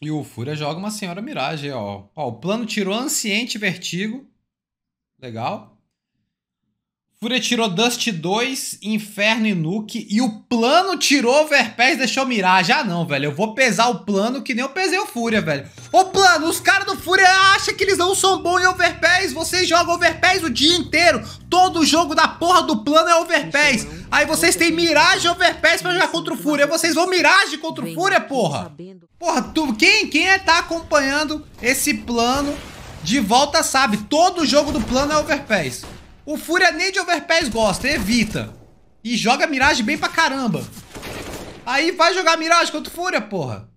E o Fúria joga uma Senhora Mirage, ó. ó o plano tirou Anciente Vertigo. Legal. Fúria tirou Dust 2, Inferno e Nuke. E o plano tirou Overpass e deixou Mirage. Ah, não, velho. Eu vou pesar o plano que nem eu pesei o Fúria, velho. Ô, plano, os caras do Fúria acham que eles não são bons em Overpass. Vocês jogam Overpass o dia inteiro todo jogo da porra do plano é overpass. Aí vocês têm Mirage overpass pra jogar contra o Fúria. Vocês vão Mirage contra o Fúria, porra. Porra, tu, quem, quem é tá acompanhando esse plano de volta sabe. Todo jogo do plano é overpass. O Fúria nem de overpass gosta, evita. E joga Mirage bem pra caramba. Aí vai jogar Mirage contra o Fúria, porra.